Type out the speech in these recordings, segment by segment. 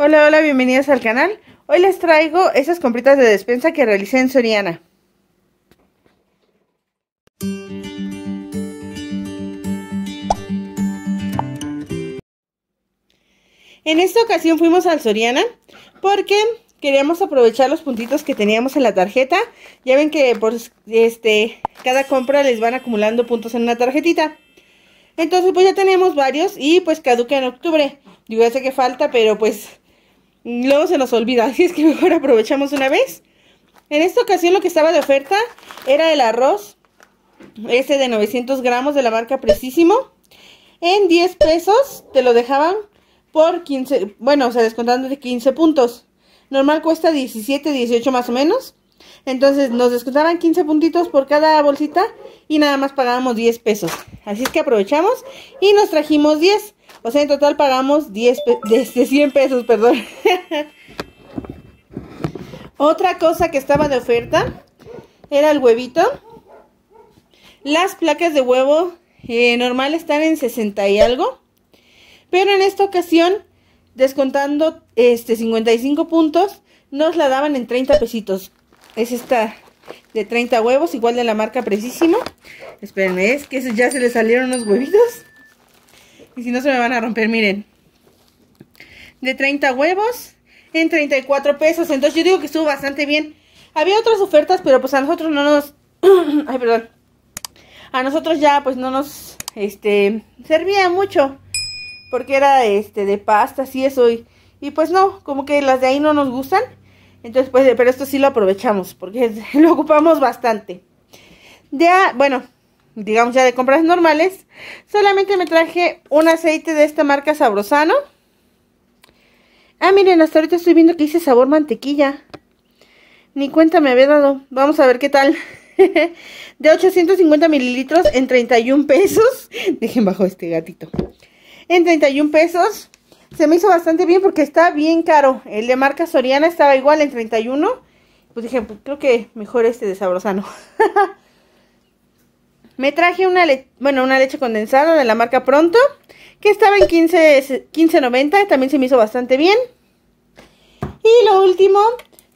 Hola, hola, bienvenidos al canal. Hoy les traigo esas compritas de despensa que realicé en Soriana. En esta ocasión fuimos al Soriana porque queríamos aprovechar los puntitos que teníamos en la tarjeta. Ya ven que por pues, este cada compra les van acumulando puntos en una tarjetita. Entonces pues ya tenemos varios y pues caduca en octubre. Digo, ya sé que falta, pero pues Luego se nos olvida, así es que mejor aprovechamos una vez. En esta ocasión lo que estaba de oferta era el arroz, este de 900 gramos de la marca Precísimo. En 10 pesos te lo dejaban por 15, bueno, o sea, descontando de 15 puntos. Normal cuesta 17, 18 más o menos. Entonces nos descontaban 15 puntitos por cada bolsita y nada más pagábamos 10 pesos. Así es que aprovechamos y nos trajimos 10. O sea, en total pagamos 10 100 pesos, perdón. Otra cosa que estaba de oferta era el huevito. Las placas de huevo eh, normal están en 60 y algo. Pero en esta ocasión, descontando este 55 puntos, nos la daban en 30 pesitos. Es esta de 30 huevos, igual de la marca Precisimo. Espérenme, es que ya se le salieron los huevitos. Y si no se me van a romper, miren. De 30 huevos en 34 pesos. Entonces yo digo que estuvo bastante bien. Había otras ofertas, pero pues a nosotros no nos... Ay, perdón. A nosotros ya pues no nos este servía mucho. Porque era este de pasta, y eso. Y, y pues no, como que las de ahí no nos gustan. Entonces, pues, pero esto sí lo aprovechamos porque lo ocupamos bastante. Ya, bueno, digamos ya de compras normales, solamente me traje un aceite de esta marca Sabrosano. Ah, miren, hasta ahorita estoy viendo que hice sabor mantequilla. Ni cuenta me había dado. Vamos a ver qué tal. de 850 mililitros en 31 pesos. Dejen bajo este gatito. En 31 pesos. Se me hizo bastante bien porque está bien caro. El de marca Soriana estaba igual en 31. Pues dije, pues creo que mejor este de Sabrosano. Me traje una, bueno, una leche condensada de la marca Pronto, que estaba en 15.90, también se me hizo bastante bien. Y lo último,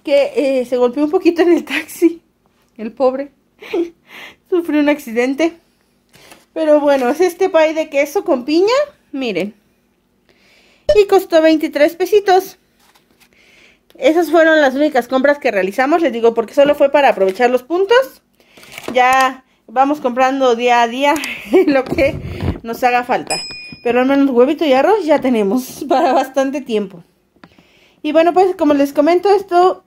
que eh, se golpeó un poquito en el taxi, el pobre, sufrió un accidente. Pero bueno, es este pay de queso con piña, miren. Y costó 23 pesitos. Esas fueron las únicas compras que realizamos, les digo, porque solo fue para aprovechar los puntos. Ya vamos comprando día a día lo que nos haga falta. Pero al menos huevito y arroz ya tenemos para bastante tiempo. Y bueno, pues como les comento, esto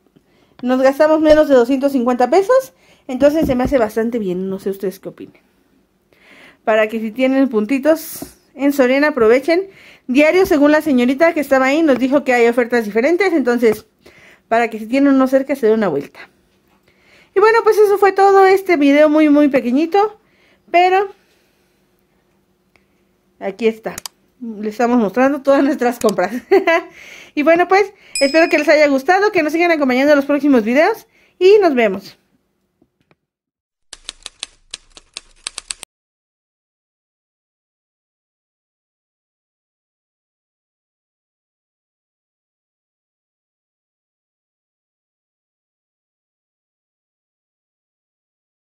nos gastamos menos de 250 pesos. Entonces se me hace bastante bien, no sé ustedes qué opinen. Para que si tienen puntitos en Soriana aprovechen. Diario, según la señorita que estaba ahí, nos dijo que hay ofertas diferentes. Entonces, para que si tienen uno cerca se dé una vuelta. Y bueno, pues eso fue todo este video muy, muy pequeñito. Pero aquí está. Les estamos mostrando todas nuestras compras. y bueno, pues espero que les haya gustado, que nos sigan acompañando en los próximos videos. Y nos vemos.